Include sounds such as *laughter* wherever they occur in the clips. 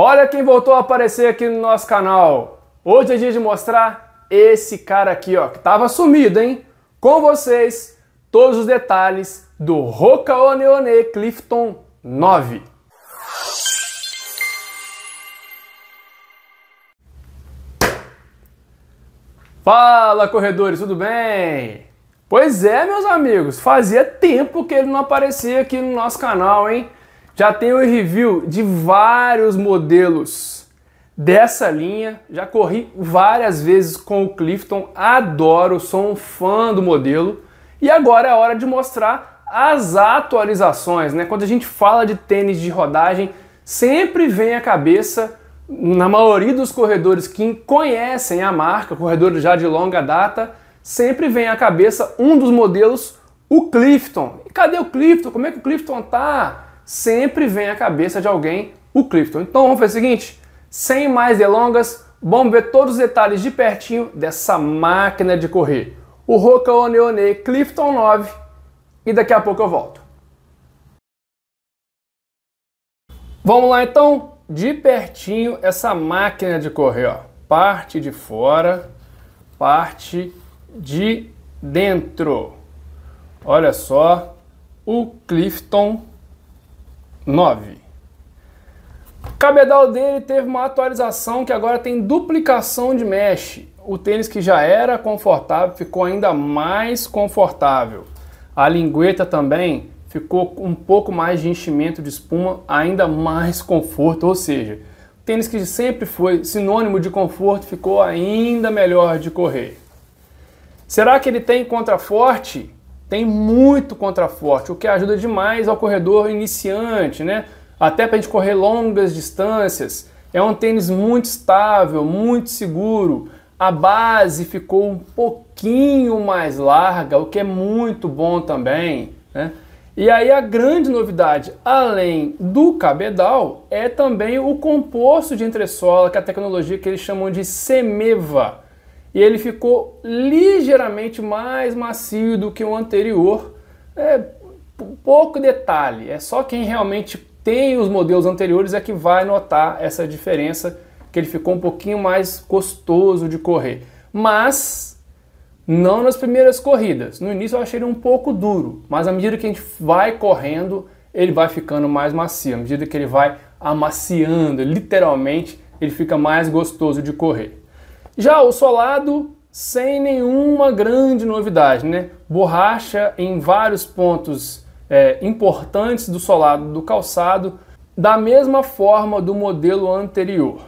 Olha quem voltou a aparecer aqui no nosso canal. Hoje é dia de mostrar esse cara aqui, ó, que tava sumido, hein? Com vocês, todos os detalhes do Roca One One Clifton 9. Fala, corredores, tudo bem? Pois é, meus amigos, fazia tempo que ele não aparecia aqui no nosso canal, hein? Já tenho review de vários modelos dessa linha, já corri várias vezes com o Clifton, adoro, sou um fã do modelo. E agora é hora de mostrar as atualizações, né? Quando a gente fala de tênis de rodagem, sempre vem à cabeça na maioria dos corredores que conhecem a marca, corredores já de longa data, sempre vem à cabeça um dos modelos, o Clifton. E cadê o Clifton? Como é que o Clifton tá? sempre vem à cabeça de alguém o Clifton. Então vamos fazer o seguinte, sem mais delongas, vamos ver todos os detalhes de pertinho dessa máquina de correr. O Roca One One Clifton 9 e daqui a pouco eu volto. Vamos lá então, de pertinho essa máquina de correr, ó. Parte de fora, parte de dentro. Olha só, o Clifton 9. Cabedal dele teve uma atualização que agora tem duplicação de mesh. O tênis que já era confortável ficou ainda mais confortável. A lingueta também ficou um pouco mais de enchimento de espuma, ainda mais conforto, ou seja, o tênis que sempre foi sinônimo de conforto ficou ainda melhor de correr. Será que ele tem contraforte? tem muito contraforte, o que ajuda demais ao corredor iniciante, né? Até para a gente correr longas distâncias. É um tênis muito estável, muito seguro. A base ficou um pouquinho mais larga, o que é muito bom também. Né? E aí a grande novidade, além do cabedal, é também o composto de entressola, que é a tecnologia que eles chamam de Semeva e ele ficou ligeiramente mais macio do que o anterior. É, pouco detalhe, é só quem realmente tem os modelos anteriores é que vai notar essa diferença, que ele ficou um pouquinho mais gostoso de correr. Mas não nas primeiras corridas. No início eu achei ele um pouco duro, mas à medida que a gente vai correndo, ele vai ficando mais macio. À medida que ele vai amaciando, literalmente, ele fica mais gostoso de correr. Já o solado, sem nenhuma grande novidade, né? Borracha em vários pontos é, importantes do solado do calçado, da mesma forma do modelo anterior.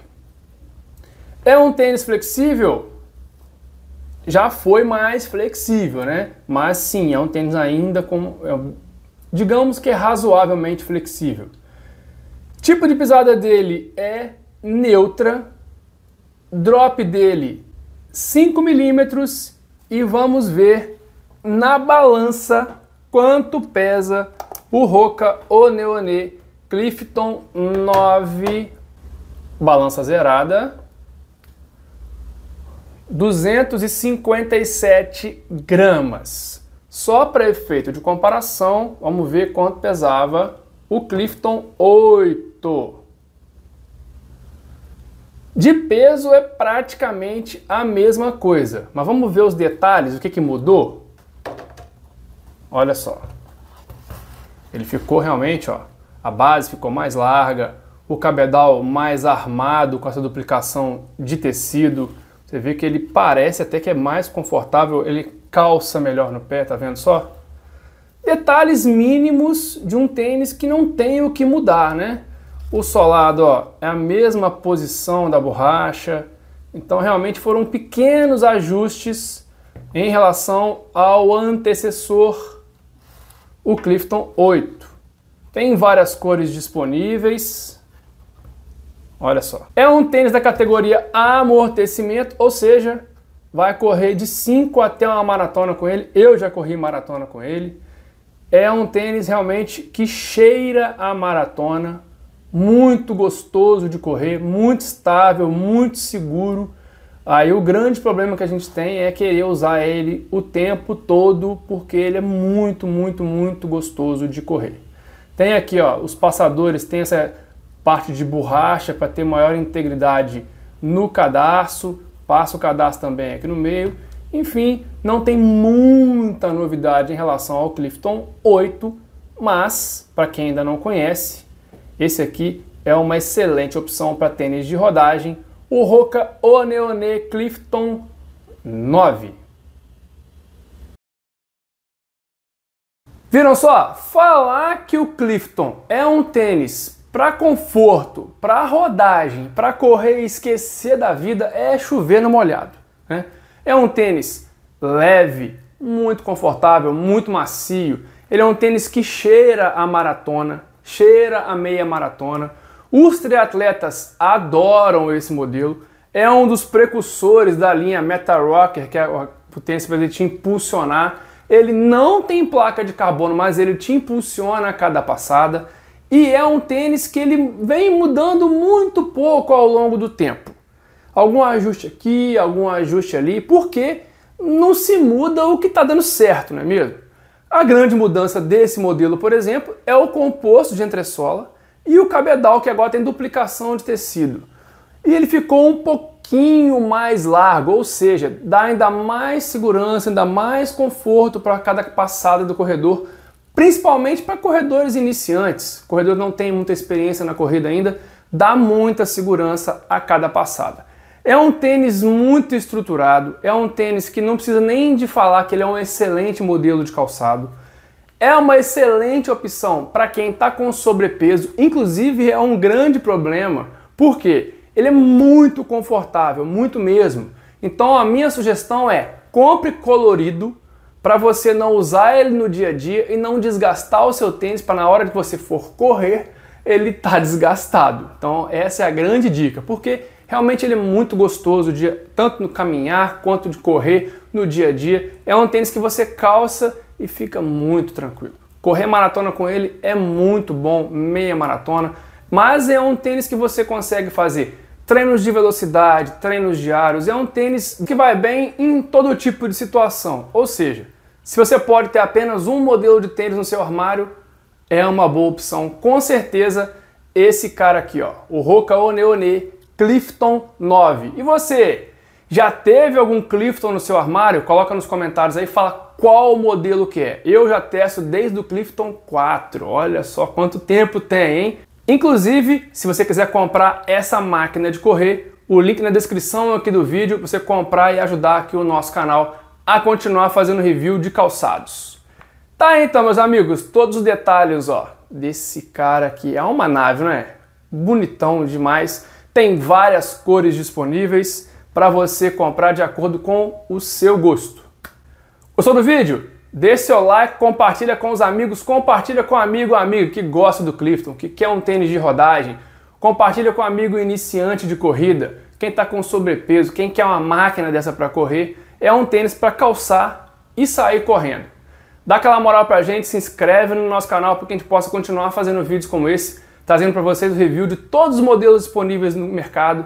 É um tênis flexível? Já foi mais flexível, né? Mas sim, é um tênis ainda com. É, digamos que é razoavelmente flexível. Tipo de pisada dele é neutra, drop dele 5 milímetros e vamos ver na balança quanto pesa o Roca Oneone Clifton 9, balança zerada, 257 gramas. Só para efeito de comparação, vamos ver quanto pesava o Clifton 8. De peso é praticamente a mesma coisa, mas vamos ver os detalhes, o que, que mudou? Olha só, ele ficou realmente, ó, a base ficou mais larga, o cabedal mais armado com essa duplicação de tecido. Você vê que ele parece até que é mais confortável, ele calça melhor no pé, tá vendo só? Detalhes mínimos de um tênis que não tem o que mudar, né? O solado ó, é a mesma posição da borracha. Então realmente foram pequenos ajustes em relação ao antecessor, o Clifton 8. Tem várias cores disponíveis. Olha só. É um tênis da categoria amortecimento, ou seja, vai correr de 5 até uma maratona com ele. Eu já corri maratona com ele. É um tênis realmente que cheira a maratona muito gostoso de correr, muito estável, muito seguro. Aí o grande problema que a gente tem é querer usar ele o tempo todo, porque ele é muito, muito, muito gostoso de correr. Tem aqui, ó, os passadores tem essa parte de borracha para ter maior integridade no cadarço, passa o cadarço também aqui no meio. Enfim, não tem muita novidade em relação ao Clifton 8, mas para quem ainda não conhece, esse aqui é uma excelente opção para tênis de rodagem, o Roca Oneone Clifton 9. Viram só? Falar que o Clifton é um tênis para conforto, para rodagem, para correr e esquecer da vida é chover no molhado. Né? É um tênis leve, muito confortável, muito macio. Ele é um tênis que cheira a maratona cheira a meia maratona. Os triatletas adoram esse modelo. É um dos precursores da linha Meta Rocker, que é a potência para ele te impulsionar. Ele não tem placa de carbono, mas ele te impulsiona a cada passada. E é um tênis que ele vem mudando muito pouco ao longo do tempo. Algum ajuste aqui, algum ajuste ali, porque não se muda o que está dando certo, não é mesmo? A grande mudança desse modelo, por exemplo, é o composto de entressola e o cabedal, que agora tem duplicação de tecido. E ele ficou um pouquinho mais largo, ou seja, dá ainda mais segurança, ainda mais conforto para cada passada do corredor, principalmente para corredores iniciantes. O corredor não tem muita experiência na corrida ainda, dá muita segurança a cada passada. É um tênis muito estruturado, é um tênis que não precisa nem de falar que ele é um excelente modelo de calçado. É uma excelente opção para quem está com sobrepeso, inclusive é um grande problema, porque ele é muito confortável, muito mesmo. Então a minha sugestão é compre colorido para você não usar ele no dia a dia e não desgastar o seu tênis para na hora que você for correr ele tá *laughs* desgastado. Então essa é a grande dica, porque Realmente ele é muito gostoso, de, tanto no caminhar quanto de correr no dia a dia. É um tênis que você calça e fica muito tranquilo. Correr maratona com ele é muito bom, meia maratona, mas é um tênis que você consegue fazer treinos de velocidade, treinos diários. É um tênis que vai bem em todo tipo de situação. Ou seja, se você pode ter apenas um modelo de tênis no seu armário, é uma boa opção. Com certeza, esse cara aqui, ó, o Roca One One, Clifton 9. E você? Já teve algum Clifton no seu armário? Coloca nos comentários aí, fala qual modelo que é. Eu já testo desde o Clifton 4. Olha só quanto tempo tem, hein? Inclusive, se você quiser comprar essa máquina de correr, o link na descrição aqui do vídeo, você comprar e ajudar aqui o nosso canal a continuar fazendo review de calçados. Tá então, meus amigos, todos os detalhes, ó, desse cara aqui. É uma nave, não é? Bonitão demais. Tem várias cores disponíveis para você comprar de acordo com o seu gosto. Gostou do vídeo? Deixe seu like, compartilha com os amigos, compartilha com amigo, amigo que gosta do Clifton, que quer um tênis de rodagem, compartilha com amigo iniciante de corrida, quem está com sobrepeso, quem quer uma máquina dessa para correr, é um tênis para calçar e sair correndo. Dá aquela moral para gente, se inscreve no nosso canal para que a gente possa continuar fazendo vídeos como esse trazendo para vocês o review de todos os modelos disponíveis no mercado.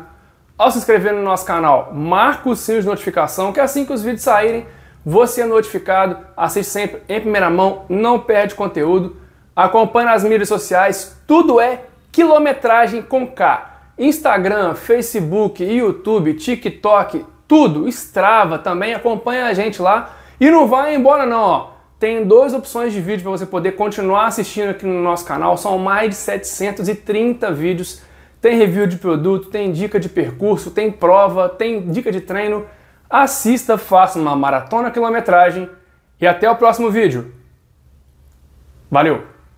Ao se inscrever no nosso canal, marca o sininho de notificação, que assim que os vídeos saírem, você é notificado, assiste sempre em primeira mão, não perde conteúdo, acompanhe nas mídias sociais, tudo é quilometragem com K. Instagram, Facebook, YouTube, TikTok, tudo, Strava também, acompanha a gente lá. E não vai embora não, ó tem duas opções de vídeo para você poder continuar assistindo aqui no nosso canal. São mais de 730 vídeos. Tem review de produto, tem dica de percurso, tem prova, tem dica de treino. Assista, faça uma maratona quilometragem e até o próximo vídeo. Valeu!